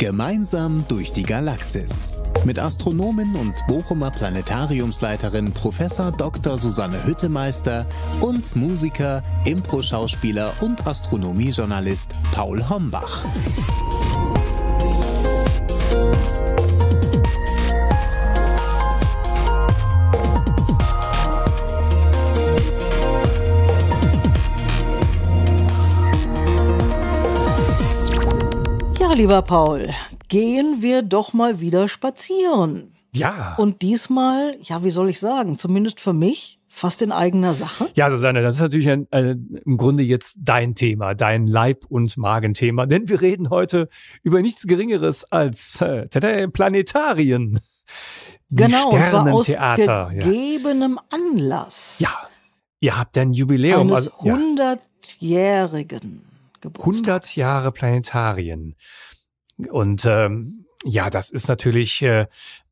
Gemeinsam durch die Galaxis. Mit Astronomin und Bochumer Planetariumsleiterin Prof. Dr. Susanne Hüttemeister und Musiker, Impro-Schauspieler und Astronomiejournalist Paul Hombach. lieber Paul, gehen wir doch mal wieder spazieren. Ja. Und diesmal, ja, wie soll ich sagen, zumindest für mich, fast in eigener Sache. Ja, Susanne, das ist natürlich ein, ein, äh, im Grunde jetzt dein Thema, dein Leib- und Magenthema. Denn wir reden heute über nichts Geringeres als äh, tada, Planetarien. Die genau, und zwar aus gegebenem ja. Anlass. Ja, ihr habt ein Jubiläum. Eines also, ja. 100-jährigen Geburtstag. 100 Jahre Planetarien. Und ähm, ja, das ist natürlich äh,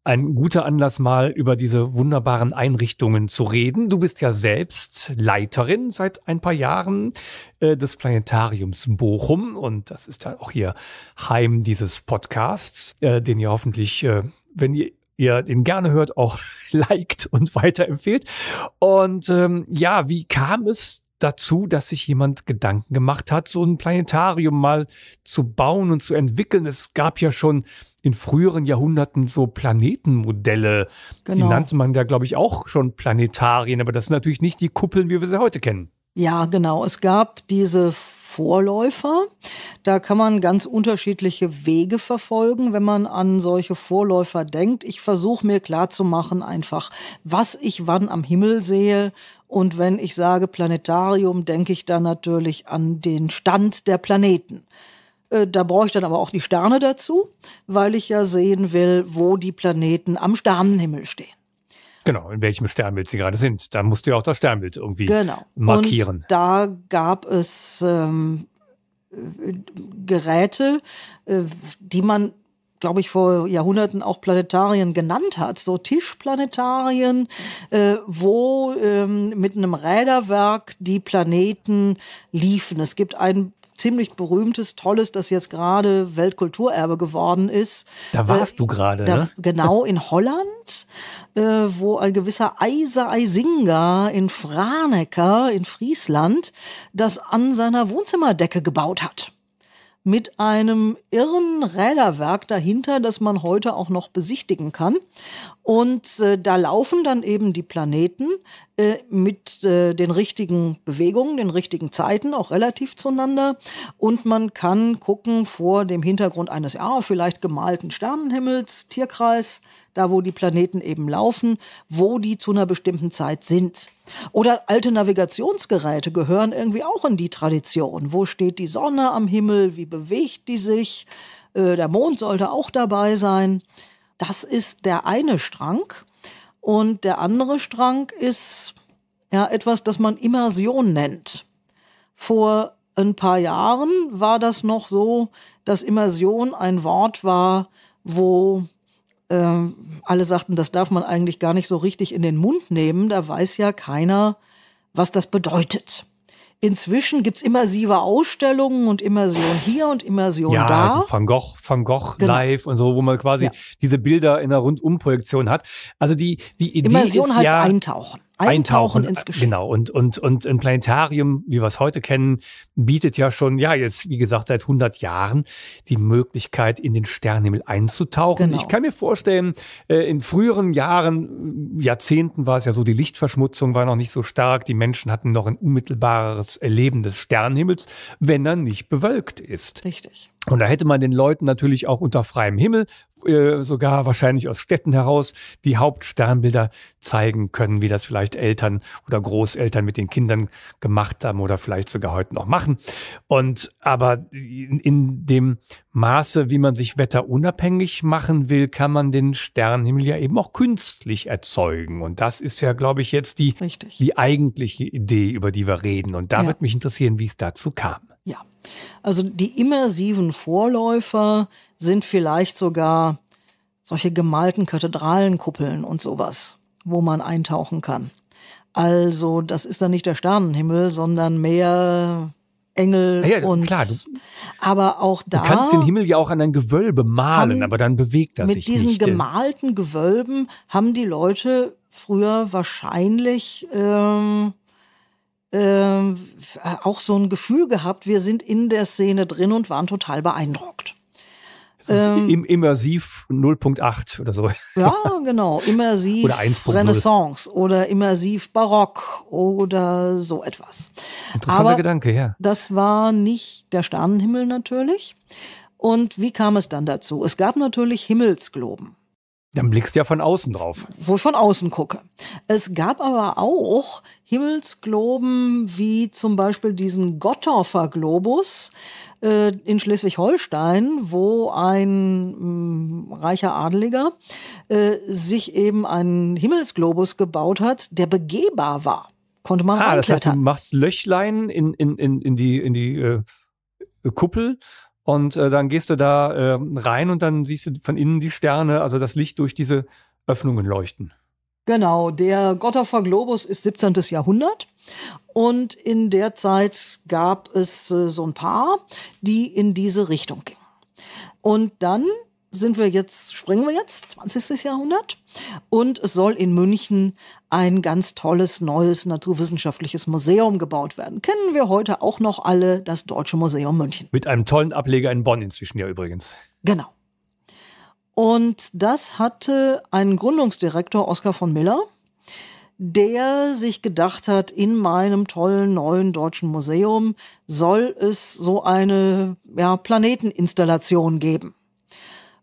ein guter Anlass, mal über diese wunderbaren Einrichtungen zu reden. Du bist ja selbst Leiterin seit ein paar Jahren äh, des Planetariums Bochum und das ist ja auch hier Heim dieses Podcasts, äh, den ihr hoffentlich, äh, wenn ihr ihr den gerne hört, auch liked und weiterempfehlt. Und ähm, ja, wie kam es dazu, dass sich jemand Gedanken gemacht hat, so ein Planetarium mal zu bauen und zu entwickeln. Es gab ja schon in früheren Jahrhunderten so Planetenmodelle. Genau. Die nannte man ja, glaube ich, auch schon Planetarien, aber das sind natürlich nicht die Kuppeln, wie wir sie heute kennen. Ja, genau. Es gab diese Vorläufer. Da kann man ganz unterschiedliche Wege verfolgen, wenn man an solche Vorläufer denkt. Ich versuche mir klarzumachen einfach, was ich wann am Himmel sehe, und wenn ich sage Planetarium, denke ich dann natürlich an den Stand der Planeten. Äh, da brauche ich dann aber auch die Sterne dazu, weil ich ja sehen will, wo die Planeten am Sternenhimmel stehen. Genau, in welchem Sternbild sie gerade sind. Da musst du ja auch das Sternbild irgendwie genau. markieren. Und da gab es ähm, äh, Geräte, äh, die man glaube ich, vor Jahrhunderten auch Planetarien genannt hat, so Tischplanetarien, äh, wo ähm, mit einem Räderwerk die Planeten liefen. Es gibt ein ziemlich berühmtes, tolles, das jetzt gerade Weltkulturerbe geworden ist. Da warst äh, du gerade, ne? Genau, in Holland, äh, wo ein gewisser Eiser Eisinger in Franeker in Friesland das an seiner Wohnzimmerdecke gebaut hat mit einem irren Räderwerk dahinter, das man heute auch noch besichtigen kann. Und äh, da laufen dann eben die Planeten äh, mit äh, den richtigen Bewegungen, den richtigen Zeiten, auch relativ zueinander. Und man kann gucken vor dem Hintergrund eines, ja, vielleicht gemalten Sternenhimmels, Tierkreis, da wo die Planeten eben laufen, wo die zu einer bestimmten Zeit sind. Oder alte Navigationsgeräte gehören irgendwie auch in die Tradition. Wo steht die Sonne am Himmel? Wie bewegt die sich? Äh, der Mond sollte auch dabei sein. Das ist der eine Strang. Und der andere Strang ist ja etwas, das man Immersion nennt. Vor ein paar Jahren war das noch so, dass Immersion ein Wort war, wo ähm, alle sagten, das darf man eigentlich gar nicht so richtig in den Mund nehmen, da weiß ja keiner, was das bedeutet. Inzwischen gibt es immersive Ausstellungen und Immersion hier und Immersion ja, da. Ja, also Van Gogh, Van Gogh genau. live und so, wo man quasi ja. diese Bilder in der Rundumprojektion hat. Also die, die Idee Immersion ist heißt ja, eintauchen. Eintauchen, Eintauchen ins äh, Geschehen. Genau, und, und, und ein Planetarium, wie wir es heute kennen, bietet ja schon, ja, jetzt, wie gesagt, seit 100 Jahren die Möglichkeit, in den Sternenhimmel einzutauchen. Genau. Ich kann mir vorstellen, äh, in früheren Jahren, Jahrzehnten war es ja so, die Lichtverschmutzung war noch nicht so stark, die Menschen hatten noch ein unmittelbares Erleben des Sternenhimmels, wenn er nicht bewölkt ist. Richtig. Und da hätte man den Leuten natürlich auch unter freiem Himmel äh, sogar wahrscheinlich aus Städten heraus die Hauptsternbilder zeigen können, wie das vielleicht Eltern oder Großeltern mit den Kindern gemacht haben oder vielleicht sogar heute noch machen. Und aber in, in dem Maße, wie man sich wetterunabhängig machen will, kann man den Sternenhimmel ja eben auch künstlich erzeugen. Und das ist ja, glaube ich, jetzt die, die eigentliche Idee, über die wir reden. Und da ja. wird mich interessieren, wie es dazu kam. Ja, also die immersiven Vorläufer sind vielleicht sogar solche gemalten Kathedralenkuppeln und sowas, wo man eintauchen kann. Also das ist dann nicht der Sternenhimmel, sondern mehr Engel ja, ah ja, und klar, du, aber auch da. Du kannst den Himmel ja auch an ein Gewölbe malen, haben, aber dann bewegt das sich nicht. Mit diesen gemalten Gewölben haben die Leute früher wahrscheinlich ähm, ähm, äh, auch so ein Gefühl gehabt, wir sind in der Szene drin und waren total beeindruckt. Das ist ähm, immersiv 0.8 oder so. Ja, genau. Immersiv oder Renaissance oder immersiv Barock oder so etwas. Interessanter Aber Gedanke, ja. Das war nicht der Sternenhimmel natürlich. Und wie kam es dann dazu? Es gab natürlich Himmelsgloben. Dann blickst du ja von außen drauf. Wo ich von außen gucke. Es gab aber auch Himmelsgloben wie zum Beispiel diesen Gottorfer Globus äh, in Schleswig-Holstein, wo ein mh, mm, reicher Adeliger äh, sich eben einen Himmelsglobus gebaut hat, der begehbar war. Konnte man Ah, das heißt, du machst Löchlein in, in, in, in die, in die äh, Kuppel und äh, dann gehst du da ähm, rein und dann siehst du von innen die Sterne, also das Licht durch diese Öffnungen leuchten. Genau, der Gotthoffer Globus ist 17. Jahrhundert. Und in der Zeit gab es äh, so ein paar, die in diese Richtung gingen. Und dann sind wir jetzt, springen wir jetzt, 20. Jahrhundert. Und es soll in München ein ganz tolles neues naturwissenschaftliches Museum gebaut werden. Kennen wir heute auch noch alle das Deutsche Museum München. Mit einem tollen Ableger in Bonn inzwischen ja übrigens. Genau. Und das hatte einen Gründungsdirektor, Oskar von Miller, der sich gedacht hat, in meinem tollen neuen deutschen Museum soll es so eine ja, Planeteninstallation geben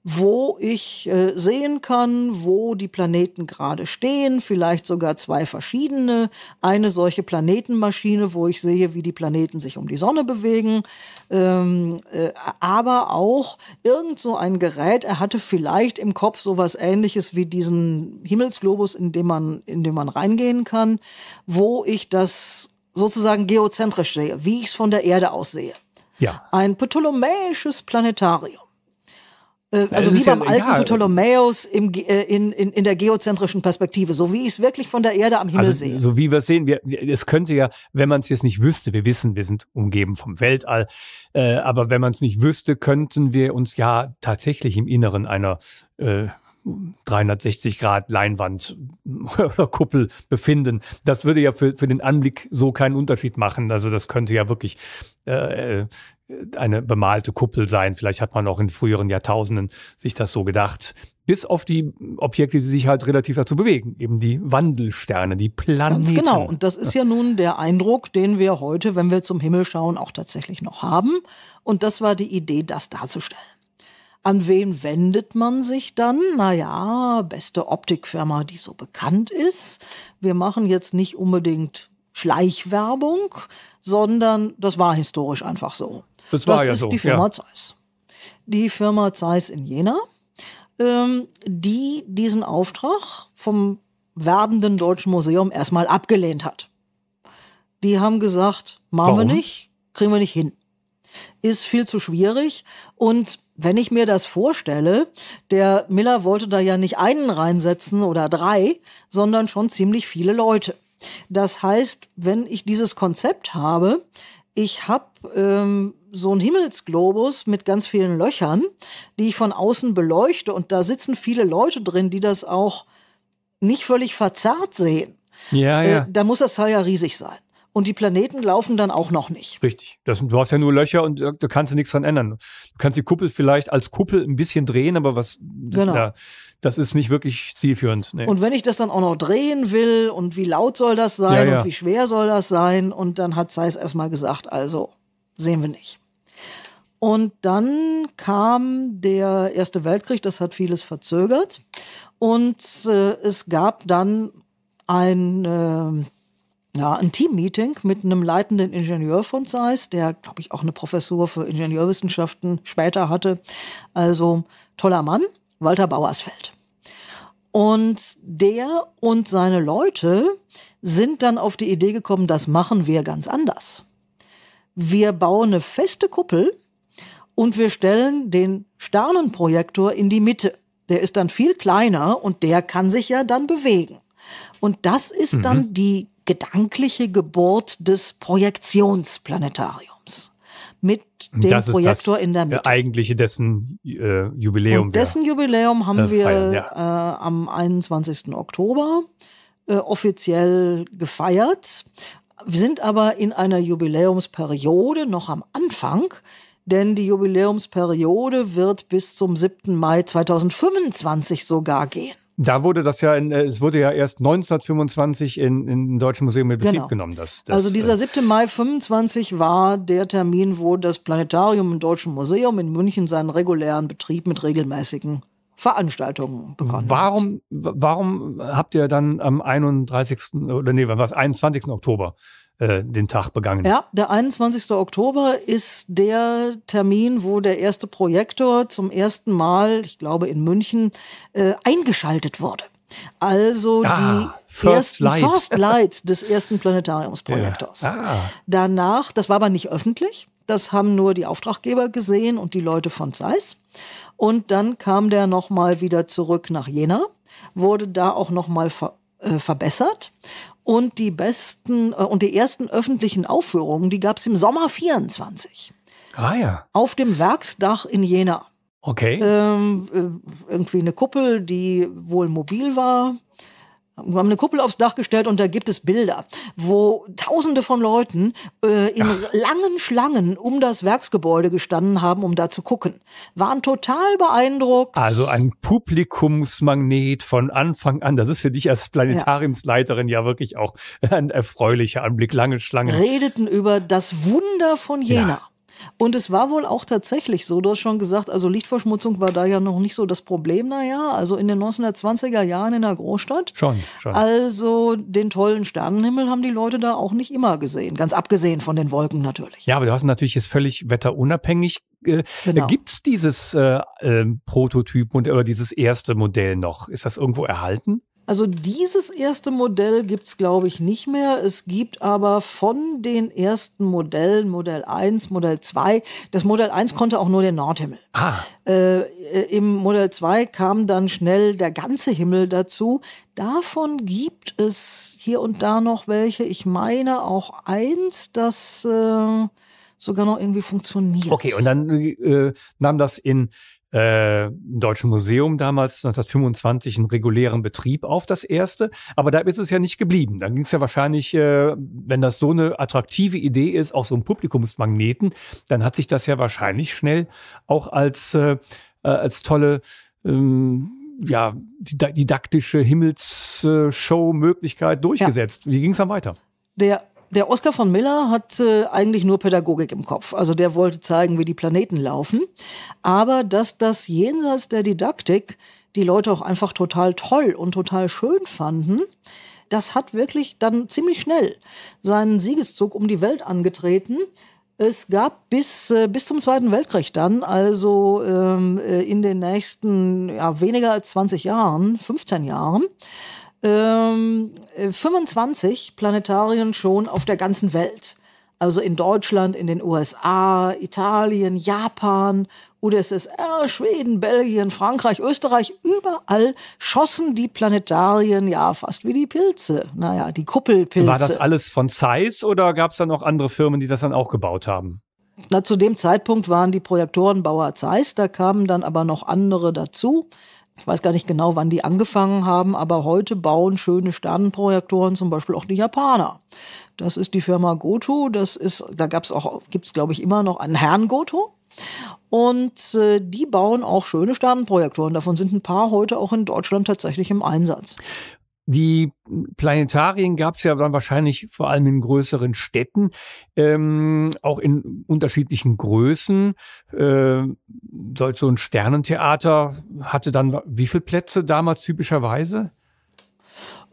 wo ich äh, sehen kann, wo die Planeten gerade stehen, vielleicht sogar zwei verschiedene. Eine solche Planetenmaschine, wo ich sehe, wie die Planeten sich um die Sonne bewegen, ähm, äh, aber auch irgend so ein Gerät. Er hatte vielleicht im Kopf sowas Ähnliches wie diesen Himmelsglobus, in dem man, in dem man reingehen kann, wo ich das sozusagen geozentrisch sehe, wie ich es von der Erde aus sehe. Ja. Ein ptolemäisches Planetarium. Äh, also wie beim ja alten egal. Ptolemäus im, äh, in, in, in der geozentrischen Perspektive, so wie ich es wirklich von der Erde am Himmel also, sehe. So wie wir es sehen, es könnte ja, wenn man es jetzt nicht wüsste, wir wissen, wir sind umgeben vom Weltall, äh, aber wenn man es nicht wüsste, könnten wir uns ja tatsächlich im Inneren einer äh, 360 Grad Leinwand oder Kuppel befinden. Das würde ja für, für den Anblick so keinen Unterschied machen. Also das könnte ja wirklich äh, äh eine bemalte Kuppel sein. Vielleicht hat man auch in früheren Jahrtausenden sich das so gedacht. Bis auf die Objekte, die sich halt relativ dazu bewegen, eben die Wandelsterne, die Planeten. Ganz genau. Und das ist ja nun der Eindruck, den wir heute, wenn wir zum Himmel schauen, auch tatsächlich noch haben. Und das war die Idee, das darzustellen. An wen wendet man sich dann? Naja, beste Optikfirma, die so bekannt ist. Wir machen jetzt nicht unbedingt Schleichwerbung, sondern das war historisch einfach so. Das war das ja ist so. Die Firma ja. Zeiss. Die Firma Zeiss in Jena, ähm, die diesen Auftrag vom werdenden Deutschen Museum erstmal abgelehnt hat. Die haben gesagt, machen Warum? wir nicht, kriegen wir nicht hin. Ist viel zu schwierig und wenn ich mir das vorstelle, der Miller wollte da ja nicht einen reinsetzen oder drei, sondern schon ziemlich viele Leute. Das heißt, wenn ich dieses Konzept habe, ich habe ähm, so ein Himmelsglobus mit ganz vielen Löchern, die ich von außen beleuchte. Und da sitzen viele Leute drin, die das auch nicht völlig verzerrt sehen. Ja, äh, ja. Äh, da muss das Teil ja riesig sein. Und die Planeten laufen dann auch noch nicht. Richtig. Das, du hast ja nur Löcher und äh, da kannst du nichts dran ändern. Du kannst die Kuppel vielleicht als Kuppel ein bisschen drehen, aber was. Genau. Ja, das ist nicht wirklich zielführend. Nee. Und wenn ich das dann auch noch drehen will und wie laut soll das sein ja, ja. und wie schwer soll das sein? Und dann hat Zeiss erstmal gesagt, also sehen wir nicht. Und dann kam der Erste Weltkrieg, das hat vieles verzögert. Und äh, es gab dann ein, äh, ja, ein Team-Meeting mit einem leitenden Ingenieur von Zeiss, der, glaube ich, auch eine Professur für Ingenieurwissenschaften später hatte. Also toller Mann, Walter Bauersfeld. Und der und seine Leute sind dann auf die Idee gekommen, das machen wir ganz anders. Wir bauen eine feste Kuppel und wir stellen den Sternenprojektor in die Mitte. Der ist dann viel kleiner und der kann sich ja dann bewegen. Und das ist mhm. dann die gedankliche Geburt des Projektionsplanetariums mit dem das Projektor in der äh, Mitte. Eigentliche dessen äh, Jubiläum. Und dessen Jubiläum haben äh, wir ja. äh, am 21. Oktober äh, offiziell gefeiert. Wir sind aber in einer Jubiläumsperiode noch am Anfang, denn die Jubiläumsperiode wird bis zum 7. Mai 2025 sogar gehen. Da wurde das ja, in, äh, es wurde ja erst 1925 in, in Deutschen Museum in Betrieb genau. genommen. Das, das, also dieser 7. Äh, Mai 25 war der Termin, wo das Planetarium im Deutschen Museum in München seinen regulären Betrieb mit regelmäßigen Veranstaltungen begonnen warum, hat. Warum habt ihr dann am 31. oder nee, wann war es, 21. Oktober äh, den Tag begangen. Ja, der 21. Oktober ist der Termin, wo der erste Projektor zum ersten Mal, ich glaube in München, äh, eingeschaltet wurde. Also ah, die First, ersten Light. First Lights des ersten Planetariumsprojektors. Ja. Ah. Danach, das war aber nicht öffentlich, das haben nur die Auftraggeber gesehen und die Leute von Zeiss. Und dann kam der nochmal wieder zurück nach Jena, wurde da auch nochmal veröffentlicht äh, verbessert. Und die besten äh, und die ersten öffentlichen Aufführungen, die gab es im Sommer 24. Ah ja. Auf dem Werksdach in Jena. Okay. Ähm, äh, irgendwie eine Kuppel, die wohl mobil war. Wir haben eine Kuppel aufs Dach gestellt und da gibt es Bilder, wo Tausende von Leuten äh, in Ach. langen Schlangen um das Werksgebäude gestanden haben, um da zu gucken. Waren total beeindruckt. Also ein Publikumsmagnet von Anfang an. Das ist für dich als Planetariumsleiterin ja, ja wirklich auch ein erfreulicher Anblick. Lange Schlangen. Redeten über das Wunder von Jena. Ja. Und es war wohl auch tatsächlich so, du hast schon gesagt, also Lichtverschmutzung war da ja noch nicht so das Problem, naja, also in den 1920er Jahren in der Großstadt. Schon, schon. Also den tollen Sternenhimmel haben die Leute da auch nicht immer gesehen, ganz abgesehen von den Wolken natürlich. Ja, aber du hast natürlich jetzt völlig wetterunabhängig äh, äh, Genau. Gibt es dieses äh, äh, Prototyp oder dieses erste Modell noch? Ist das irgendwo erhalten? Also dieses erste Modell gibt es, glaube ich, nicht mehr. Es gibt aber von den ersten Modellen, Modell 1, Modell 2, das Modell 1 konnte auch nur den Nordhimmel. Ah. Äh, äh Im Modell 2 kam dann schnell der ganze Himmel dazu. Davon gibt es hier und da noch welche. Ich meine auch eins, das... Äh, sogar noch irgendwie funktioniert. Okay, und dann äh, nahm das in äh, im Deutschen Museum damals 1925 einen regulären Betrieb auf, das erste. Aber da ist es ja nicht geblieben. Dann ging es ja wahrscheinlich, äh, wenn das so eine attraktive Idee ist, auch so ein Publikumsmagneten, dann hat sich das ja wahrscheinlich schnell auch als, äh, äh als tolle ähm, ja, didaktische Himmelsshow-Möglichkeit durchgesetzt. Ja. Wie ging es dann weiter? Der der Oscar von Miller hat äh, eigentlich nur Pädagogik im Kopf. Also der wollte zeigen, wie die Planeten laufen. Aber dass das jenseits der Didaktik die Leute auch einfach total toll und total schön fanden, das hat wirklich dann ziemlich schnell seinen Siegeszug um die Welt angetreten. Es gab bis, äh, bis zum Zweiten Weltkrieg dann, also ähm, äh, in den nächsten ja, weniger als 20 Jahren, 15 Jahren, ähm, 25 äh, Planetarien schon auf der ganzen Welt. Also in Deutschland, in den USA, Italien, Japan, UdSSR, Schweden, Belgien, Frankreich, Österreich, überall schossen die Planetarien ja fast wie die Pilze. Naja, die Kuppelpilze. War das alles von Zeiss oder gab es da noch andere Firmen, die das dann auch gebaut haben? Na, zu dem Zeitpunkt waren die Projektorenbauer Zeiss, da kamen dann aber noch andere dazu ich weiß gar nicht genau, wann die angefangen haben, aber heute bauen schöne Sternenprojektoren zum Beispiel auch die Japaner. Das ist die Firma Goto. Das ist, da gab's auch, gibt's glaube ich immer noch einen Herrn Goto. Und äh, die bauen auch schöne Sternenprojektoren. Davon sind ein paar heute auch in Deutschland tatsächlich im Einsatz. Die Planetarien gab es ja dann wahrscheinlich vor allem in größeren Städten, ähm, auch in unterschiedlichen Größen. Äh, so ein Sternentheater hatte dann wie viele Plätze damals typischerweise?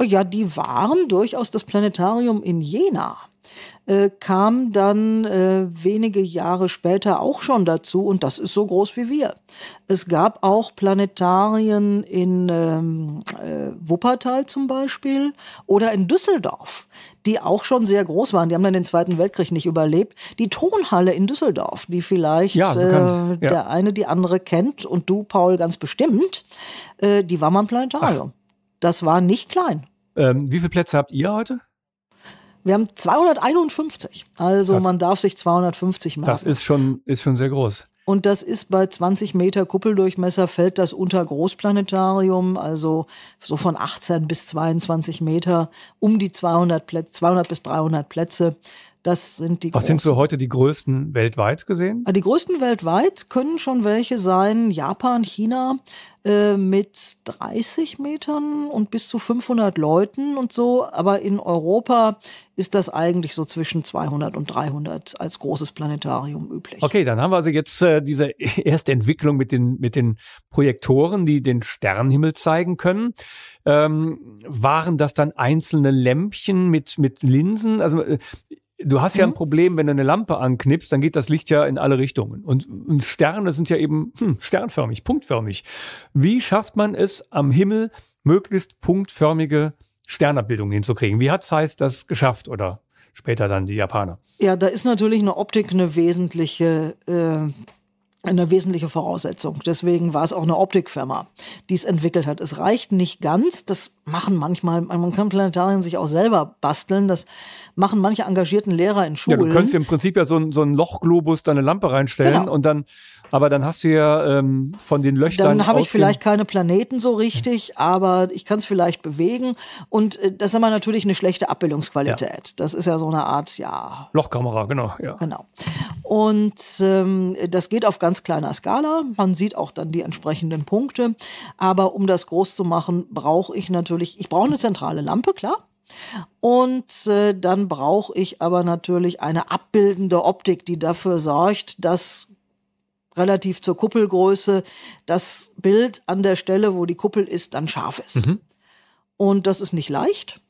Oh ja, die waren durchaus das Planetarium in Jena. Äh, kam dann äh, wenige Jahre später auch schon dazu und das ist so groß wie wir. Es gab auch Planetarien in ähm, äh, Wuppertal zum Beispiel oder in Düsseldorf, die auch schon sehr groß waren. Die haben dann den Zweiten Weltkrieg nicht überlebt. Die Tonhalle in Düsseldorf, die vielleicht ja, äh, ja. der eine die andere kennt und du, Paul, ganz bestimmt, äh, die war mal ein Planetarium. Ach. Das war nicht klein. Ähm, wie viele Plätze habt ihr heute? Wir haben 251. Also das, man darf sich 250 machen. Das ist schon, ist schon sehr groß. Und das ist bei 20 Meter Kuppeldurchmesser fällt das unter Großplanetarium, also so von 18 bis 22 Meter, um die 200, Plätze, 200 bis 300 Plätze. Das sind die Was großen. sind für heute die größten weltweit gesehen? Ah, die größten weltweit können schon welche sein. Japan, China, äh, mit 30 Metern und bis zu 500 Leuten und so. Aber in Europa ist das eigentlich so zwischen 200 und 300 als großes Planetarium üblich. Okay, dann haben wir also jetzt äh, diese erste Entwicklung mit den, mit den Projektoren, die den Sternenhimmel zeigen können. Ähm, waren das dann einzelne Lämpchen mit, mit Linsen? Also äh, du hast ja ein mhm. Problem, wenn du eine Lampe anknipst, dann geht das Licht ja in alle Richtungen. Und, und Sterne sind ja eben hm, sternförmig, punktförmig. Wie schafft man es am Himmel, möglichst punktförmige Sternerbildung hinzukriegen? Wie hat Zeiss das geschafft oder später dann die Japaner? Ja, da ist natürlich eine Optik eine wesentliche. Äh eine wesentliche Voraussetzung. Deswegen war es auch eine Optikfirma, die es entwickelt hat. Es reicht nicht ganz. Das machen manchmal, man kann Planetarien sich auch selber basteln. Das machen manche engagierten Lehrer in Schulen. Ja, du könntest im Prinzip ja so, ein, so einen Lochglobus deine Lampe reinstellen genau. und dann, aber dann hast du ja ähm, von den Löchern. Dann habe ich vielleicht keine Planeten so richtig, aber ich kann es vielleicht bewegen. Und äh, das ist aber natürlich eine schlechte Abbildungsqualität. Ja. Das ist ja so eine Art, ja. Lochkamera, genau. Ja. Genau. Und ähm, das geht auf ganz kleiner Skala. Man sieht auch dann die entsprechenden Punkte. Aber um das groß zu machen, brauche ich natürlich, ich brauche eine zentrale Lampe, klar. Und äh, dann brauche ich aber natürlich eine abbildende Optik, die dafür sorgt, dass relativ zur Kuppelgröße das Bild an der Stelle, wo die Kuppel ist, dann scharf ist. Mhm. Und das ist nicht leicht.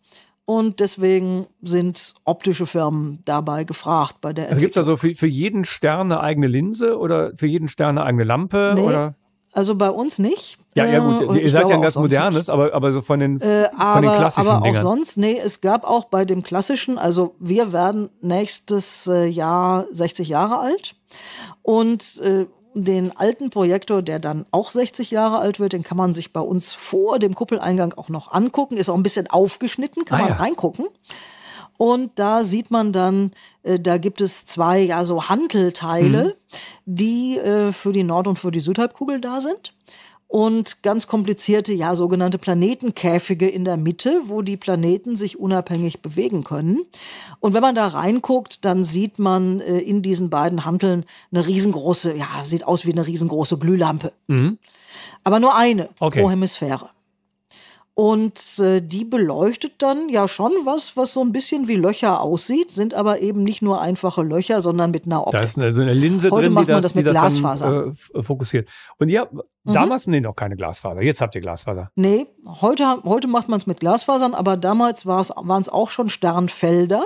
Und deswegen sind optische Firmen dabei gefragt bei der also Entwicklung. gibt es also für, für jeden Stern eine eigene Linse oder für jeden Stern eine eigene Lampe? Nee, oder? Also bei uns nicht. Ja, ja gut, äh, Und ihr seid ja ein ganz modernes, aber, aber so von den, äh, aber, den klassischen Aber auch Dingern. sonst, nee, es gab auch bei dem klassischen, also wir werden nächstes äh, Jahr 60 Jahre alt. Und äh, den alten Projektor, der dann auch 60 Jahre alt wird, den kann man sich bei uns vor dem Kuppeleingang auch noch angucken. Ist auch ein bisschen aufgeschnitten, kann ah, man ja. reingucken. Und da sieht man dann äh, da gibt es zwei ja so Hantelteile, mhm. die äh, für die Nord- und für die Südhalbkugel da sind. Und ganz komplizierte, ja, sogenannte Planetenkäfige in der Mitte, wo die Planeten sich unabhängig bewegen können. Und wenn man da reinguckt, dann sieht man äh, in diesen beiden Hanteln eine riesengroße, ja, sieht aus wie eine riesengroße Glühlampe. Mhm. Aber nur eine okay. pro Hemisphäre. Und äh, die beleuchtet dann ja schon was, was so ein bisschen wie Löcher aussieht, sind aber eben nicht nur einfache Löcher, sondern mit einer Optik. Da ist eine, so eine Linse Heute drin, macht die das, das mit Glasfaser. Dann, äh, äh, fokussiert. Und ihr mhm. damals nee, noch keine Glasfaser. Jetzt habt ihr Glasfaser. Nee, heute, heute macht man es mit Glasfasern, aber damals waren es auch schon Sternfelder.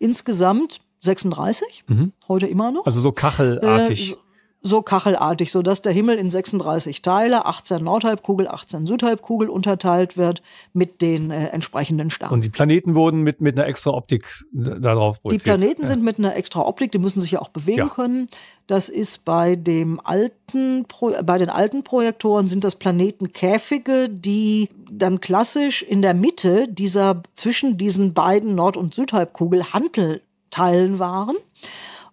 Insgesamt 36, mhm. heute immer noch. Also so kachelartig. Äh, so kachelartig, so dass der Himmel in 36 Teile, 18 Nordhalbkugel, 18 Südhalbkugel unterteilt wird mit den äh, entsprechenden Sternen. Und die Planeten wurden mit, mit einer extra Optik darauf projiziert. Die Planeten ja. sind mit einer extra Optik, die müssen sich ja auch bewegen ja. können. Das ist bei, dem alten Pro bei den alten Projektoren sind das Planetenkäfige, die dann klassisch in der Mitte dieser, zwischen diesen beiden Nord- und Südhalbkugel Hantelteilen waren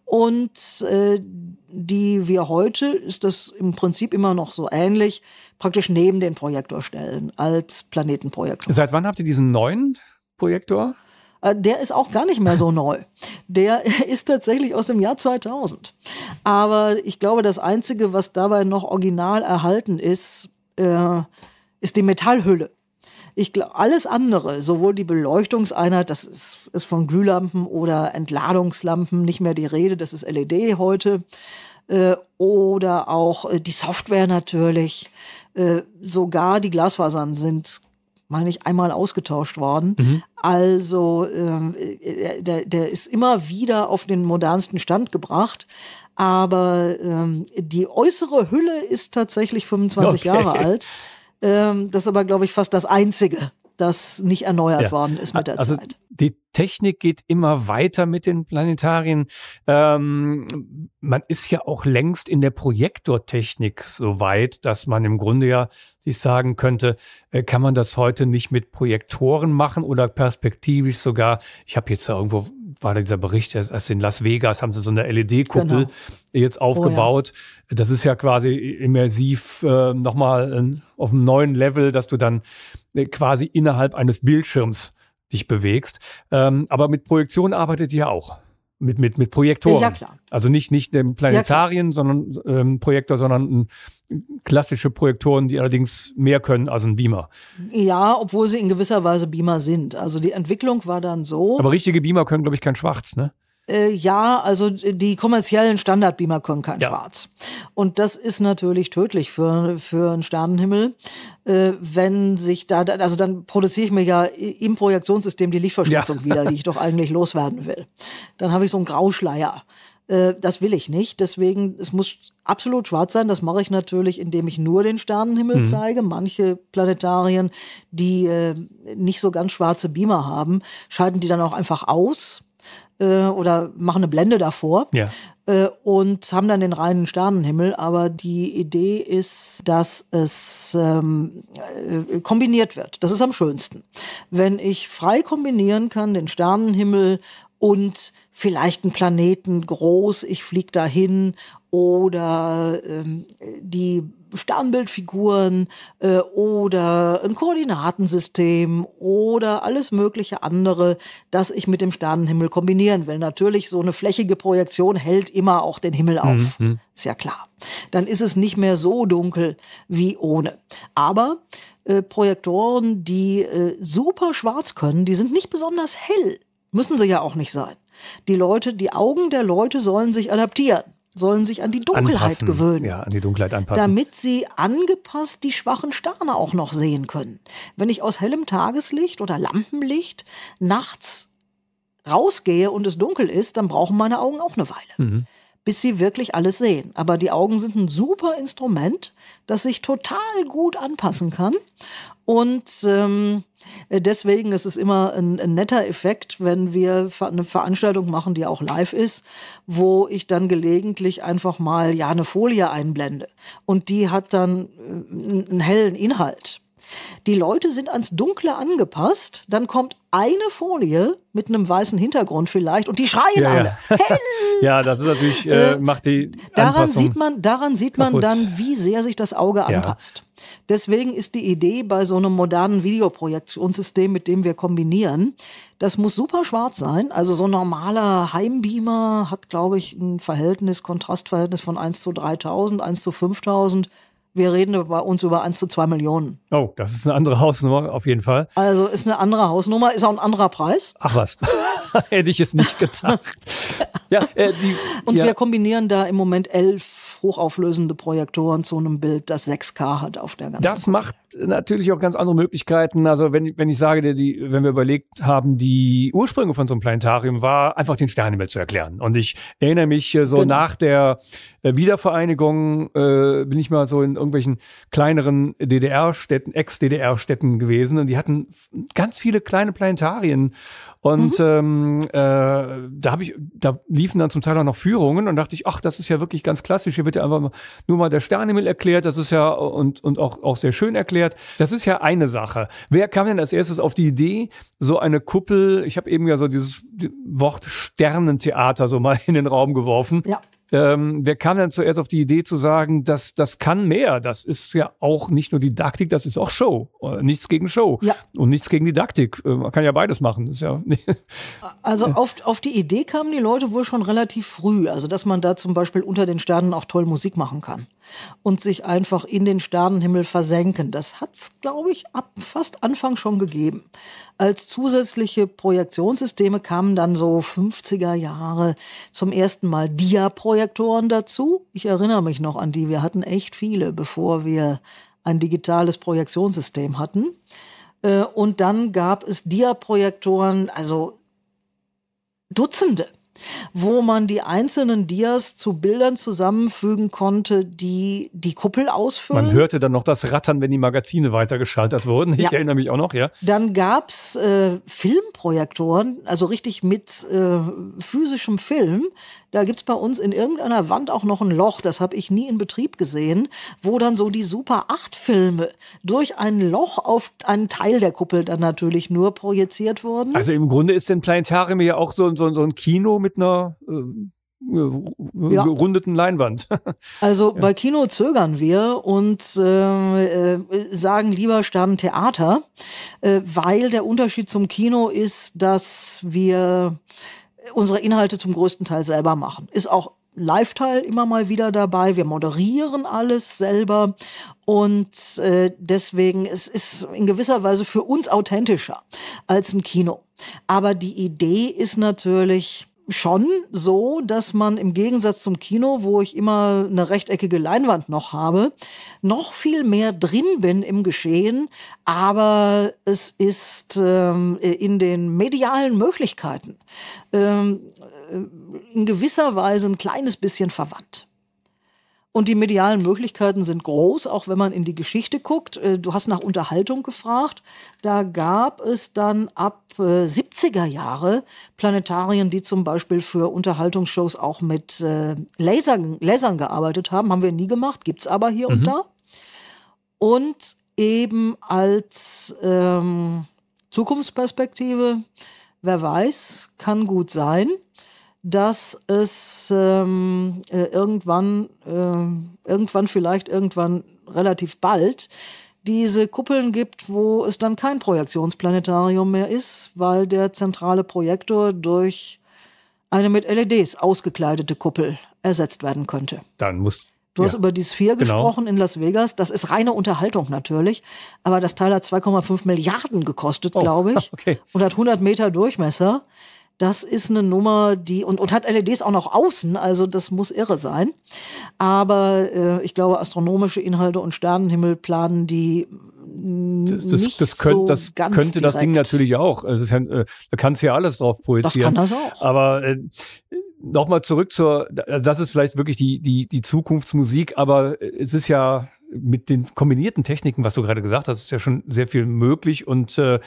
und äh, die wir heute, ist das im Prinzip immer noch so ähnlich, praktisch neben den Projektor stellen als Planetenprojektor. Seit wann habt ihr diesen neuen Projektor? Äh, der ist auch gar nicht mehr so neu. Der ist tatsächlich aus dem Jahr 2000. Aber ich glaube, das Einzige, was dabei noch original erhalten ist, äh, ist die Metallhülle. Ich glaube, alles andere, sowohl die Beleuchtungseinheit, das ist, ist von Glühlampen oder Entladungslampen nicht mehr die Rede, das ist LED heute, äh, oder auch äh, die Software natürlich. Äh, sogar die Glasfasern sind meine ich, einmal ausgetauscht worden. Mhm. Also ähm, äh, der, der ist immer wieder auf den modernsten Stand gebracht. Aber ähm, die äußere Hülle ist tatsächlich 25 okay. Jahre alt. Ähm, das ist aber, glaube ich, fast das Einzige, das nicht erneuert ja. worden ist mit der also Zeit. Die Technik geht immer weiter mit den Planetarien. Ähm, man ist ja auch längst in der Projektortechnik so weit, dass man im Grunde ja sich sagen könnte, äh, kann man das heute nicht mit Projektoren machen oder perspektivisch sogar, ich habe jetzt da irgendwo war da dieser Bericht, als in Las Vegas haben sie so eine LED-Kuppel genau. jetzt aufgebaut. Oh, ja. Das ist ja quasi immersiv äh, nochmal äh, auf einem neuen Level, dass du dann äh, quasi innerhalb eines Bildschirms dich bewegst. Ähm, aber mit Projektion arbeitet ihr auch. Mit, mit, mit Projektoren. Ja, klar. Also nicht, nicht den Planetarien, ja, sondern ähm, Projektor, sondern ähm, klassische Projektoren, die allerdings mehr können als ein Beamer. Ja, obwohl sie in gewisser Weise Beamer sind. Also die Entwicklung war dann so. Aber richtige Beamer können, glaube ich, kein Schwarz, ne? Äh, ja, also äh, die kommerziellen Standardbeamer können kein ja. Schwarz. Und das ist natürlich tödlich für, für einen Sternenhimmel, äh, wenn sich da, also dann produziere ich mir ja im Projektionssystem die Lichtverschmutzung ja. wieder, die ich doch eigentlich loswerden will. Dann habe ich so einen Grauschleier äh, das will ich nicht. Deswegen, es muss absolut schwarz sein. Das mache ich natürlich, indem ich nur den Sternenhimmel mhm. zeige. Manche Planetarien, die äh, nicht so ganz schwarze Beamer haben, schalten die dann auch einfach aus äh, oder machen eine Blende davor ja. äh, und haben dann den reinen Sternenhimmel. Aber die Idee ist, dass es ähm, äh, kombiniert wird. Das ist am schönsten. Wenn ich frei kombinieren kann, den Sternenhimmel und vielleicht einen Planeten groß, ich fliege dahin oder ähm, die Sternbildfiguren äh, oder ein Koordinatensystem oder alles mögliche andere, das ich mit dem Sternenhimmel kombinieren will. Natürlich, so eine flächige Projektion hält immer auch den Himmel auf. Mhm, mhm. Ist ja klar. Dann ist es nicht mehr so dunkel wie ohne. Aber äh, Projektoren, die äh, super schwarz können, die sind nicht besonders hell. Müssen sie ja auch nicht sein. Die Leute, die Augen der Leute sollen sich adaptieren sollen sich an die Dunkelheit anpassen. gewöhnen. Ja, an die Dunkelheit anpassen. Damit sie angepasst die schwachen Sterne auch noch sehen können. Wenn ich aus hellem Tageslicht oder Lampenlicht nachts rausgehe und es dunkel ist, dann brauchen meine Augen auch eine Weile. Mhm. Bis sie wirklich alles sehen. Aber die Augen sind ein super Instrument, das sich total gut anpassen kann. Und ähm, äh, deswegen ist es immer ein, ein netter Effekt, wenn wir eine Veranstaltung machen, die auch live ist, wo ich dann gelegentlich einfach mal ja eine Folie einblende und die hat dann äh, einen hellen Inhalt. Die Leute sind ans Dunkle angepasst, dann kommt eine Folie mit einem weißen Hintergrund vielleicht und die schreien ja, alle. Ja. Hell! ja, das ist natürlich, äh, äh, macht die. Daran Anpassung sieht man, daran sieht man dann, wie sehr sich das Auge ja. anpasst. Deswegen ist die Idee bei so einem modernen Videoprojektionssystem, mit dem wir kombinieren, das muss super schwarz sein. Also so ein normaler Heimbeamer hat, glaube ich, ein Verhältnis, Kontrastverhältnis von 1 zu 3000, 1 zu 5000. Wir reden bei uns über 1 zu 2 Millionen. Oh, das ist eine andere Hausnummer, auf jeden Fall. Also ist eine andere Hausnummer, ist auch ein anderer Preis. Ach was, hätte ich es nicht gedacht. ja, äh, die, Und ja. wir kombinieren da im Moment elf hochauflösende Projektoren zu einem Bild, das 6K hat auf der ganzen Das Welt. macht natürlich auch ganz andere Möglichkeiten. Also wenn, wenn ich sage, die, wenn wir überlegt haben, die Ursprünge von so einem Planetarium war, einfach den Sternenhimmel zu erklären. Und ich erinnere mich äh, so genau. nach der äh, Wiedervereinigung äh, bin ich mal so in irgendwelchen kleineren DDR-Städten, Ex-DDR-Städten gewesen und die hatten ganz viele kleine Planetarien. Und mhm. ähm, äh, da habe ich, da liefen dann zum Teil auch noch Führungen und dachte ich, ach, das ist ja wirklich ganz klassisch. Hier wird ja einfach mal, nur mal der Sternenhimmel erklärt, das ist ja und, und auch, auch sehr schön erklärt. Das ist ja eine Sache. Wer kam denn als erstes auf die Idee, so eine Kuppel, ich habe eben ja so dieses Wort Sternentheater so mal in den Raum geworfen. Ja. Ähm, wer kam denn zuerst auf die Idee zu sagen, das, das kann mehr? Das ist ja auch nicht nur Didaktik, das ist auch Show. Äh, nichts gegen Show ja. und nichts gegen Didaktik. Äh, man kann ja beides machen. Ist Ja also auf, auf die Idee kamen die Leute wohl schon relativ früh. Also dass man da zum Beispiel unter den Sternen auch toll Musik machen kann und sich einfach in den Sternenhimmel versenken. Das hat es, glaube ich, ab fast Anfang schon gegeben. Als zusätzliche Projektionssysteme kamen dann so 50er Jahre zum ersten Mal Dia-Projektoren dazu. Ich erinnere mich noch an die. Wir hatten echt viele, bevor wir ein digitales Projektionssystem hatten. Äh, und dann gab es Dia-Projektoren, also Dutzende wo man die einzelnen Dias zu Bildern zusammenfügen konnte, die die Kuppel ausfüllen. Man hörte dann noch das Rattern, wenn die Magazine weitergeschaltet wurden. Ich ja. erinnere mich auch noch, ja. Dann gab es äh, Filmprojektoren, also richtig mit äh, physischem Film. Da gibt es bei uns in irgendeiner Wand auch noch ein Loch, das habe ich nie in Betrieb gesehen, wo dann so die Super 8-Filme durch ein Loch auf einen Teil der Kuppel dann natürlich nur projiziert wurden. Also im Grunde ist den Planetarium ja auch so, so, so ein Kino mit mit einer äh, äh, gerundeten ja. Leinwand. also ja. bei Kino zögern wir und äh, äh sagen lieber starren Theater, äh, weil der Unterschied zum Kino ist, dass wir unsere Inhalte zum größten Teil selber machen. Ist auch Live-Teil immer mal wieder dabei. Wir moderieren alles selber und äh, deswegen es ist in gewisser Weise für uns authentischer als ein Kino. Aber die Idee ist natürlich schon so, dass man im Gegensatz zum Kino, wo ich immer eine rechteckige Leinwand noch habe, noch viel mehr drin bin im Geschehen, aber es ist ähm, in den medialen Möglichkeiten ähm, äh, in gewisser Weise ein kleines bisschen verwandt. Und die medialen Möglichkeiten sind groß, auch wenn man in die Geschichte guckt. Äh, du hast nach Unterhaltung gefragt. Da gab es dann ab 70er äh, Jahre Planetarien, die zum Beispiel für Unterhaltungsshows auch mit äh, Lasern, Lasern gearbeitet haben. Haben wir nie gemacht, gibt es aber hier mhm. und da. Und eben als ähm, Zukunftsperspektive, wer weiß, kann gut sein dass es ähm, äh, irgendwann, äh, irgendwann vielleicht, irgendwann relativ bald diese Kuppeln gibt, wo es dann kein Projektionsplanetarium mehr ist, weil der zentrale Projektor durch eine mit LEDs ausgekleidete Kuppel ersetzt werden könnte. Dann muss Du ja. hast über die Sphere genau. gesprochen in Las Vegas. Das ist reine Unterhaltung natürlich. Aber das Teil hat 2,5 Milliarden gekostet, oh, glaube ich. Okay. Und hat 100 Meter Durchmesser. Das ist eine Nummer, die und, und hat LEDs auch noch außen, also das muss irre sein. Aber äh, ich glaube, astronomische Inhalte und Sternenhimmel planen die das, das, das, könnt, so das könnte direkt. das Ding natürlich auch. Das also, ja, äh, da kannst du ja alles drauf projizieren. Das kann das auch. Aber äh, nochmal zurück zur, also, das ist vielleicht wirklich die, die, die Zukunftsmusik, aber äh, es ist ja mit den kombinierten Techniken, was du gerade gesagt hast, ist ja schon sehr viel möglich und äh,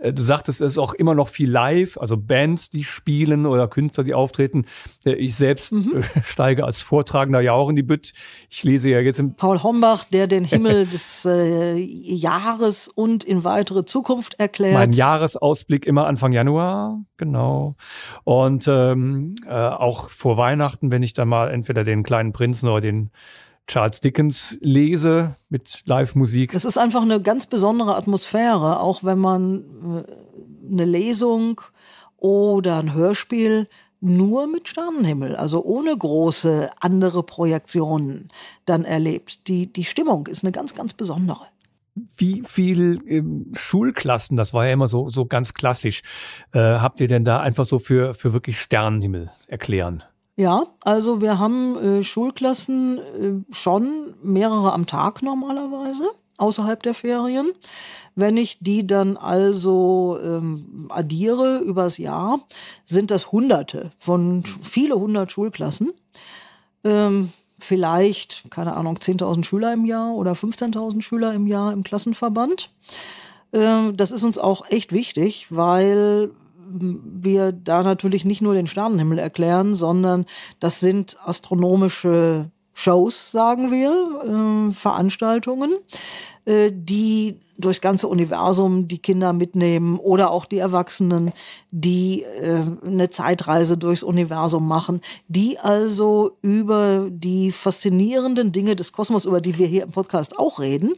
äh, du sagtest, es ist auch immer noch viel live, also Bands, die spielen oder Künstler, die auftreten. Äh, ich selbst mhm. Äh, steige als Vortragender ja auch in die Bütt. Ich lese ja jetzt im Paul Hombach, der den Himmel des äh, Jahres und in weitere Zukunft erklärt. Mein Jahresausblick immer Anfang Januar, genau. Und ähm, äh, auch vor Weihnachten, wenn ich dann mal entweder den kleinen Prinzen oder den Charles Dickens lese mit Live-Musik. Es ist einfach eine ganz besondere Atmosphäre, auch wenn man äh, eine Lesung oder ein Hörspiel nur mit Sternenhimmel, also ohne große andere Projektionen dann erlebt. Die, die Stimmung ist eine ganz, ganz besondere. Wie viel ähm, Schulklassen, das war ja immer so, so ganz klassisch, äh, habt ihr denn da einfach so für, für wirklich Sternenhimmel erklären ja, also wir haben äh, Schulklassen äh, schon mehrere am Tag normalerweise außerhalb der Ferien. Wenn ich die dann also ähm, addiere übers Jahr, sind das Hunderte von viele hundert Schulklassen. Ähm, vielleicht, keine Ahnung, 10.000 Schüler im Jahr oder 15.000 Schüler im Jahr im Klassenverband. Ähm, das ist uns auch echt wichtig, weil wir da natürlich nicht nur den Sternenhimmel erklären, sondern das sind astronomische Shows, sagen wir, äh, Veranstaltungen, äh, die durchs ganze Universum die Kinder mitnehmen oder auch die Erwachsenen, die äh, eine Zeitreise durchs Universum machen, die also über die faszinierenden Dinge des Kosmos, über die wir hier im Podcast auch reden,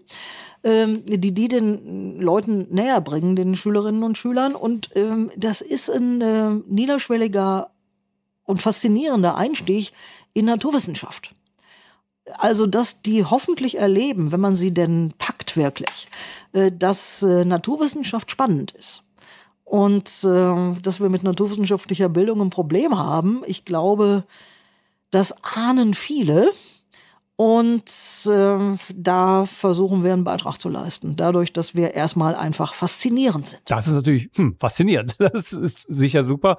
ähm, die die den Leuten näher bringen, den Schülerinnen und Schülern. Und ähm, das ist ein äh, niederschwelliger und faszinierender Einstieg in Naturwissenschaft. Also, dass die hoffentlich erleben, wenn man sie denn packt wirklich, äh, dass äh, Naturwissenschaft spannend ist und äh, dass wir mit naturwissenschaftlicher Bildung ein Problem haben. Ich glaube, das ahnen viele. Und äh, da versuchen wir einen Beitrag zu leisten, dadurch, dass wir erstmal einfach faszinierend sind. Das ist natürlich hm, faszinierend. Das ist sicher super.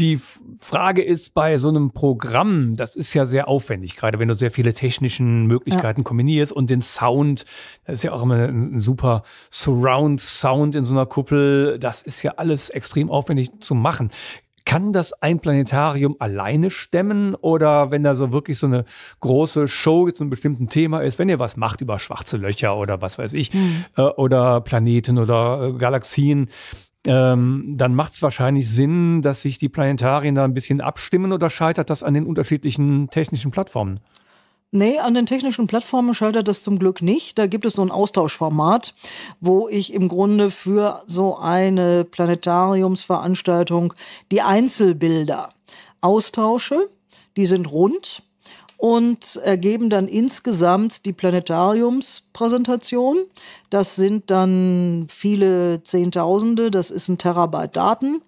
Die Frage ist bei so einem Programm, das ist ja sehr aufwendig, gerade wenn du sehr viele technischen Möglichkeiten ja. kombinierst und den Sound, das ist ja auch immer ein super Surround-Sound in so einer Kuppel. Das ist ja alles extrem aufwendig zu machen. Kann das ein Planetarium alleine stemmen oder wenn da so wirklich so eine große Show zu einem bestimmten Thema ist, wenn ihr was macht über schwarze Löcher oder was weiß ich, mhm. äh, oder Planeten oder äh, Galaxien, ähm, dann macht es wahrscheinlich Sinn, dass sich die Planetarien da ein bisschen abstimmen oder scheitert das an den unterschiedlichen technischen Plattformen? Nee, an den technischen Plattformen scheitert das zum Glück nicht. Da gibt es so ein Austauschformat, wo ich im Grunde für so eine Planetariumsveranstaltung die Einzelbilder austausche. Die sind rund und ergeben dann insgesamt die Planetariumspräsentation. Das sind dann viele Zehntausende, das ist ein Terabyte Daten.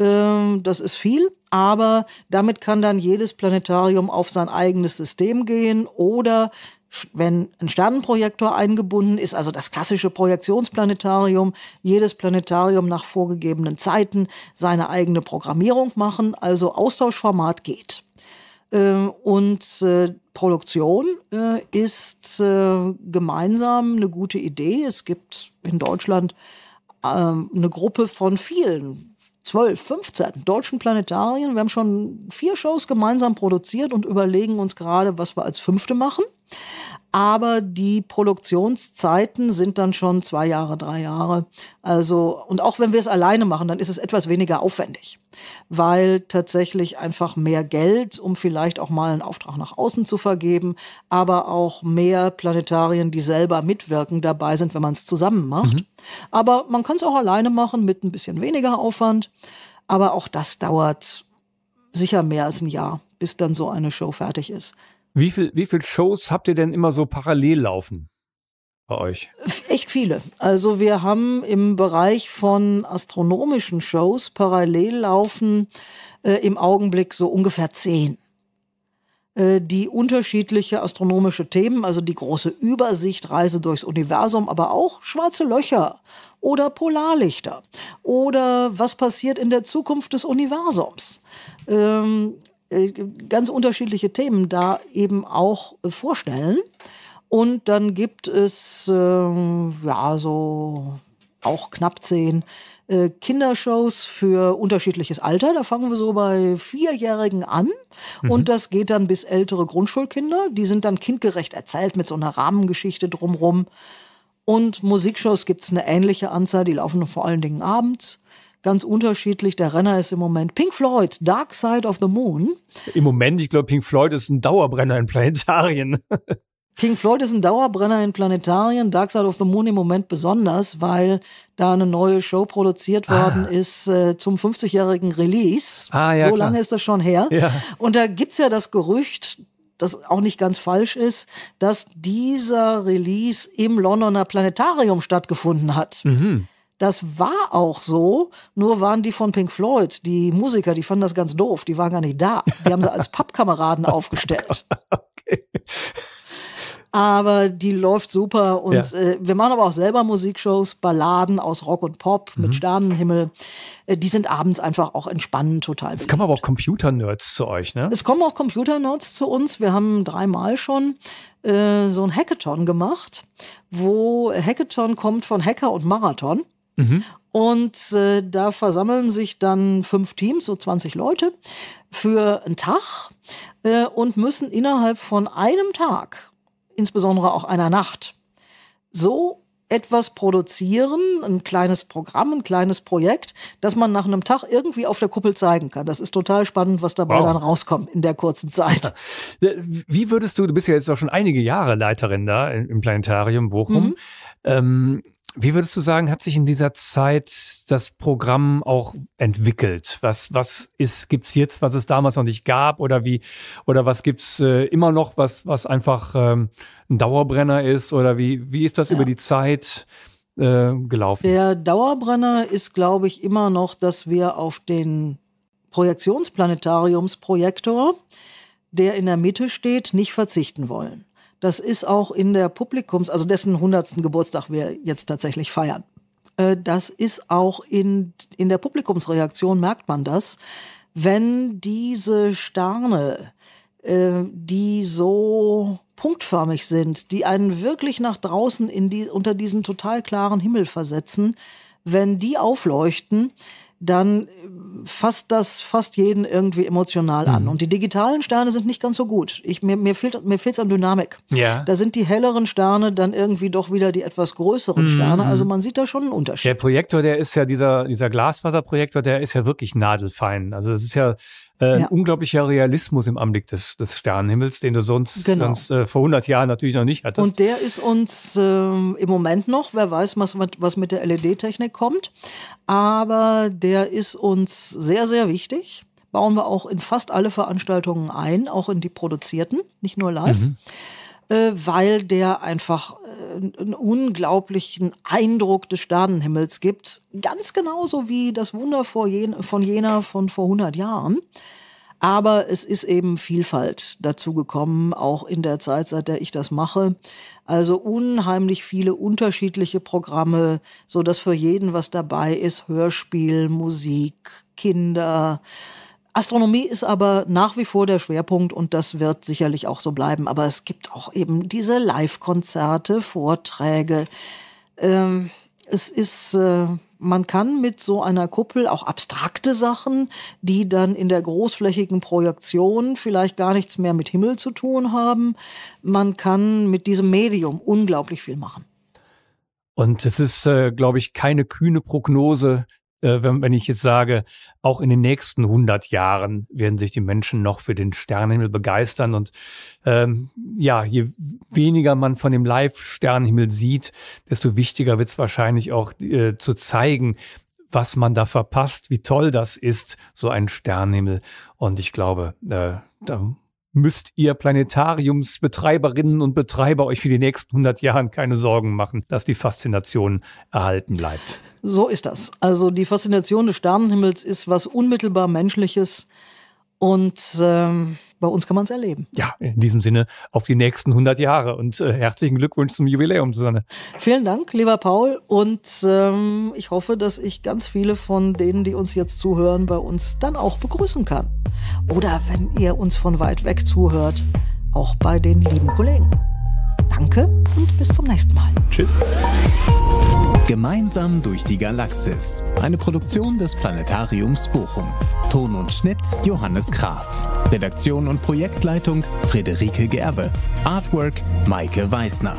Ähm, das ist viel aber damit kann dann jedes Planetarium auf sein eigenes System gehen oder wenn ein Sternenprojektor eingebunden ist, also das klassische Projektionsplanetarium, jedes Planetarium nach vorgegebenen Zeiten seine eigene Programmierung machen, also Austauschformat geht. Ähm, und äh, Produktion äh, ist äh, gemeinsam eine gute Idee. Es gibt in Deutschland ähm, eine Gruppe von vielen 12, 15 deutschen Planetarien. Wir haben schon vier Shows gemeinsam produziert und überlegen uns gerade, was wir als fünfte machen aber die Produktionszeiten sind dann schon zwei Jahre, drei Jahre. Also, und auch wenn wir es alleine machen, dann ist es etwas weniger aufwendig, weil tatsächlich einfach mehr Geld, um vielleicht auch mal einen Auftrag nach außen zu vergeben, aber auch mehr Planetarien, die selber mitwirken, dabei sind, wenn man es zusammen macht. Mhm. Aber man kann es auch alleine machen mit ein bisschen weniger Aufwand. Aber auch das dauert sicher mehr als ein Jahr, bis dann so eine Show fertig ist. Wie viel, wie viel Shows habt ihr denn immer so parallel laufen? bei euch? Echt viele. Also wir haben im Bereich von astronomischen Shows parallel laufen äh, im Augenblick so ungefähr zehn äh, die unterschiedliche astronomische Themen, also die große Übersicht, Reise durchs Universum, aber auch schwarze Löcher oder Polarlichter oder was passiert in der Zukunft des Universums. Ähm, äh, ganz unterschiedliche Themen da eben auch äh, vorstellen. Und dann gibt es, ähm, ja, so auch knapp zehn äh, Kindershows für unterschiedliches Alter. Da fangen wir so bei Vierjährigen an. Mhm. Und das geht dann bis ältere Grundschulkinder. Die sind dann kindgerecht erzählt mit so einer Rahmengeschichte drumrum. Und Musikshows gibt es eine ähnliche Anzahl. Die laufen vor allen Dingen abends ganz unterschiedlich. Der Renner ist im Moment Pink Floyd, Dark Side of the Moon. Im Moment, ich glaube, Pink Floyd ist ein Dauerbrenner in Planetarien. Pink Floyd ist ein Dauerbrenner in Planetarien, Dark Side of the Moon im Moment besonders, weil da eine neue Show produziert ah. worden ah. ist äh, zum 50-jährigen Release. Ah, ja, so klar. lange ist das schon her. Ja. Und da gibt es ja das Gerücht, das auch nicht ganz falsch ist, dass dieser Release im Londoner Planetarium stattgefunden hat. Mhm. Das war auch so, nur waren die von Pink Floyd, die Musiker, die fanden das ganz doof, die waren gar nicht da. Die haben sie als Pappkameraden oh aufgestellt. okay aber die läuft super. Und ja. äh, wir machen aber auch selber Musikshows, Balladen aus Rock und Pop mhm. mit Sternenhimmel. Äh, die sind abends einfach auch entspannend total. Es kommen aber auch Computer-Nerds zu euch, ne? Es kommen auch Computer-Nerds zu uns. Wir haben dreimal schon äh, so ein Hackathon gemacht, wo Hackathon kommt von Hacker und Marathon. Mhm. Und äh, da versammeln sich dann fünf Teams, so 20 Leute, für einen Tag äh, und müssen innerhalb von einem Tag, insbesondere auch einer Nacht, so etwas produzieren, ein kleines Programm, ein kleines Projekt, das man nach einem Tag irgendwie auf der Kuppel zeigen kann. Das ist total spannend, was dabei wow. dann rauskommt in der kurzen Zeit. Wie würdest du, du bist ja jetzt auch schon einige Jahre Leiterin da im Planetarium Bochum, mhm. ähm, wie würdest du sagen, hat sich in dieser Zeit das Programm auch entwickelt? Was, was ist, gibt's jetzt, was es damals noch nicht gab? Oder wie, oder was gibt's äh, immer noch, was, was einfach ähm, ein Dauerbrenner ist? Oder wie, wie ist das ja. über die Zeit äh, gelaufen? Der Dauerbrenner ist, glaube ich, immer noch, dass wir auf den Projektionsplanetariumsprojektor, der in der Mitte steht, nicht verzichten wollen. Das ist auch in der Publikums, also dessen 100. Geburtstag wir jetzt tatsächlich feiern. Äh, das ist auch in, in der Publikumsreaktion, merkt man das, wenn diese Sterne, äh, die so punktförmig sind, die einen wirklich nach draußen in die, unter diesen total klaren Himmel versetzen, wenn die aufleuchten, dann äh, fasst das fast jeden irgendwie emotional an. Mhm. Und die digitalen Sterne sind nicht ganz so gut. Ich, mir, mir fehlt mir an Dynamik. Ja. Da sind die helleren Sterne dann irgendwie doch wieder die etwas größeren mhm. Sterne. Also man sieht da schon einen Unterschied. Der Projektor, der ist ja dieser, dieser Glasfaserprojektor, der ist ja wirklich nadelfein. Also es ist ja, äh, ja. Ein unglaublicher Realismus im Anblick des, des Sternenhimmels, den du sonst, genau. sonst äh, vor 100 Jahren natürlich noch nicht hattest. Und der ist uns äh, im Moment noch, wer weiß, was mit, was mit der LED-Technik kommt, aber der ist uns sehr, sehr wichtig. Bauen wir auch in fast alle Veranstaltungen ein, auch in die produzierten, nicht nur live. Mhm äh, weil der einfach äh, einen unglaublichen Eindruck des Sternenhimmels gibt. Ganz genauso wie das Wunder Jen von jener von vor 100 Jahren. Aber es ist eben Vielfalt dazu gekommen, auch in der Zeit, seit der ich das mache. Also unheimlich viele unterschiedliche Programme, so dass für jeden was dabei ist. Hörspiel, Musik, Kinder, Astronomie ist aber nach wie vor der Schwerpunkt und das wird sicherlich auch so bleiben. Aber es gibt auch eben diese Live-Konzerte, Vorträge. Ähm, es ist, äh, man kann mit so einer Kuppel auch abstrakte Sachen, die dann in der großflächigen Projektion vielleicht gar nichts mehr mit Himmel zu tun haben. Man kann mit diesem Medium unglaublich viel machen. Und es ist, äh, glaube ich, keine kühne Prognose äh, wenn, wenn ich jetzt sage, auch in den nächsten 100 Jahren werden sich die Menschen noch für den Sternenhimmel begeistern. Und ähm, ja, je weniger man von dem Live-Sternenhimmel sieht, desto wichtiger wird es wahrscheinlich auch äh, zu zeigen, was man da verpasst, wie toll das ist, so ein Sternenhimmel. Und ich glaube, äh, da müsst ihr Planetariumsbetreiberinnen und Betreiber euch für die nächsten 100 Jahre keine Sorgen machen, dass die Faszination erhalten bleibt. So ist das. Also die Faszination des Sternenhimmels ist was unmittelbar Menschliches und ähm, bei uns kann man es erleben. Ja, in diesem Sinne auf die nächsten 100 Jahre und äh, herzlichen Glückwunsch zum Jubiläum, Susanne. Vielen Dank, lieber Paul. Und ähm, ich hoffe, dass ich ganz viele von denen, die uns jetzt zuhören, bei uns dann auch begrüßen kann. Oder wenn ihr uns von weit weg zuhört, auch bei den lieben Kollegen. Danke und bis zum nächsten Mal. Tschüss. Gemeinsam durch die Galaxis. Eine Produktion des Planetariums Bochum. Ton und Schnitt Johannes Kraas. Redaktion und Projektleitung Friederike Gerbe. Artwork Maike Weißner.